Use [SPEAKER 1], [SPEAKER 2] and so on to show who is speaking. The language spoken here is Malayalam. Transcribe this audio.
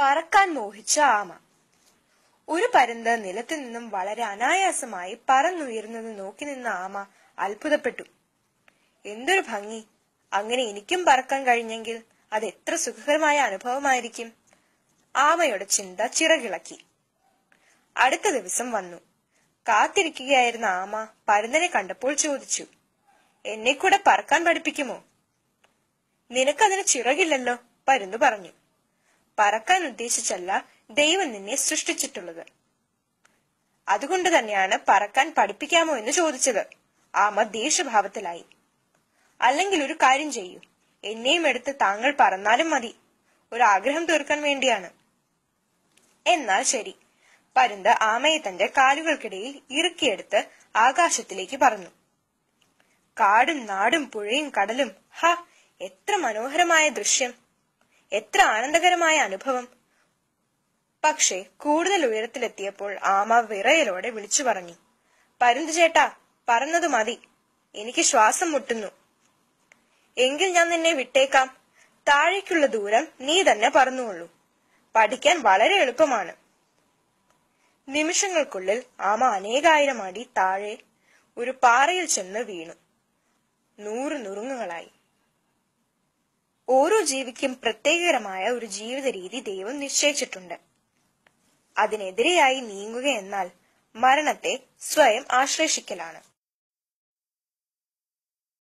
[SPEAKER 1] പറക്കാൻ മോഹിച്ച ആമ ഒരു പരന്ത് നിലത്തു നിന്നും വളരെ അനായാസമായി പറന്നുയരുന്നത് നോക്കി നിന്ന ആമ അത്ഭുതപ്പെട്ടു എന്തൊരു ഭംഗി അങ്ങനെ എനിക്കും പറക്കാൻ കഴിഞ്ഞെങ്കിൽ അത് എത്ര സുഖകരമായ അനുഭവമായിരിക്കും ആമയുടെ ചിന്ത ചിറകിളക്കി അടുത്ത ദിവസം വന്നു കാത്തിരിക്കുകയായിരുന്ന ആമ പരന്തനെ കണ്ടപ്പോൾ ചോദിച്ചു എന്നെ കൂടെ പറക്കാൻ പഠിപ്പിക്കുമോ നിനക്കതിന് ചിറകില്ലല്ലോ പരുന്ന് പറഞ്ഞു പറക്കാൻ ഉദ്ദേശിച്ചല്ല ദൈവം നിന്നെ സൃഷ്ടിച്ചിട്ടുള്ളത് അതുകൊണ്ട് തന്നെയാണ് പറക്കാൻ പഠിപ്പിക്കാമോ എന്ന് ചോദിച്ചത് ആമ ദേഷ്യഭാവത്തിലായി അല്ലെങ്കിൽ ഒരു കാര്യം ചെയ്യൂ എന്നെയും എടുത്ത് താങ്കൾ പറന്നാലും മതി ഒരു ആഗ്രഹം തീർക്കാൻ വേണ്ടിയാണ് എന്നാൽ ശരി പരുന്ത് ആമയെ തന്റെ കാലുകൾക്കിടയിൽ ഇറുക്കിയെടുത്ത് ആകാശത്തിലേക്ക് പറന്നു കാടും നാടും പുഴയും കടലും ഹ എത്ര മനോഹരമായ ദൃശ്യം എത്ര ആനന്ദകരമായ അനുഭവം പക്ഷേ കൂടുതൽ ഉയരത്തിലെത്തിയപ്പോൾ ആമ വിറയലോടെ വിളിച്ചു പറഞ്ഞു പരുന്ത് ചേട്ടാ പറഞ്ഞതു മതി എനിക്ക് ശ്വാസം മുട്ടുന്നു എങ്കിൽ ഞാൻ നിന്നെ വിട്ടേക്കാം താഴേക്കുള്ള ദൂരം നീ തന്നെ പറഞ്ഞുകൊള്ളൂ പഠിക്കാൻ വളരെ എളുപ്പമാണ് നിമിഷങ്ങൾക്കുള്ളിൽ ആമ അനേകായിരം അടി താഴെ ഒരു പാറയിൽ ചെന്ന് വീണു നൂറ് നുറുങ്ങുകളായി ഓരോ ജീവിക്കും പ്രത്യേകകരമായ ഒരു ജീവിത രീതി ദൈവം നിശ്ചയിച്ചിട്ടുണ്ട് അതിനെതിരെയായി നീങ്ങുക എന്നാൽ മരണത്തെ സ്വയം ആശ്ലേഷിക്കലാണ്